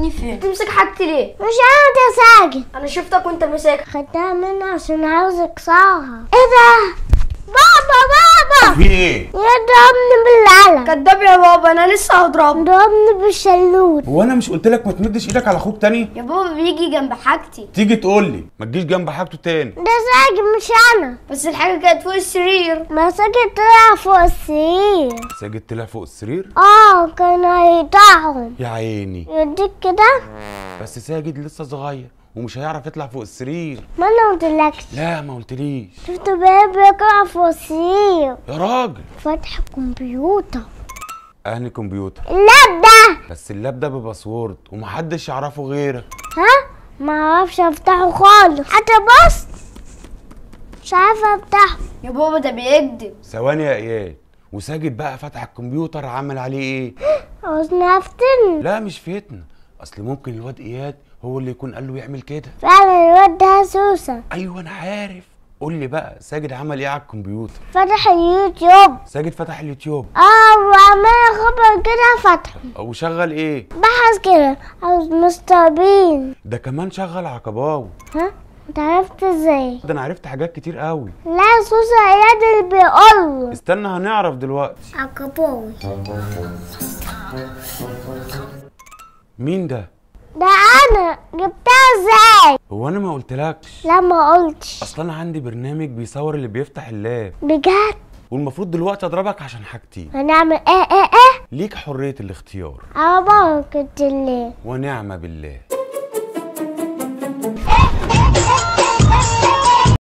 مني فين تمسك حاجتي ليه مش انا ساجد انا شفتك وانت ماسكها خدتها منها عشان عاوز اكسرها ايه ده بابا بابا في ايه يا دم كداب يا بابا انا لسه هضربه ضربني بالشلوت هو انا مش قلت لك ما تمدش ايدك على اخوك تاني يا بابا بيجي جنب حاجتي تيجي تقول لي ما تجيش جنب حاجته تاني ده ساجد مش انا بس الحاجه كانت فوق السرير ما ساجد طلع فوق السرير ساجد طلع فوق السرير اه كان هيقطعهم يا عيني يديك كده بس ساجد لسه صغير ومش هيعرف يطلع فوق السرير ما انا قلتلكش لا ما قلتليش شفت باب بيقع فوق السرير يا راجل فاتح الكمبيوتر اهلي كمبيوتر اللاب ده بس اللاب ده بباسورد ومحدش يعرفه غيرك ها ما اعرفش افتحه خالص حتى بص مش عارفه افتحه يا بابا ده بيكذب ثواني يا اياد وساجد بقى فتح الكمبيوتر عمل عليه ايه عاوزني افتن لا مش فتنه اصل ممكن الواد اياد هو اللي يكون قال له يعمل كده فعلا الواد ده سوسه ايوه انا عارف قول لي بقى ساجد عمل ايه على الكمبيوتر فتح اليوتيوب ساجد فتح اليوتيوب اه وعمال خبر كده فتح وشغل ايه بحث كده عاوز مستر بين ده كمان شغل عقباوي ها انت عرفت ازاي ده انا عرفت حاجات كتير قوي لا سوسة اياد اللي بيقول استنى هنعرف دلوقتي عقباوي مين ده ده انا جبتها ازاي هو انا ما قلتلكش لا ما قلتش اصل انا عندي برنامج بيصور اللي بيفتح اللاب بجد والمفروض دلوقتي اضربك عشان حاجتين هنعمل ايه ايه ايه ليك حريه الاختيار على بركه الله ونعمه بالله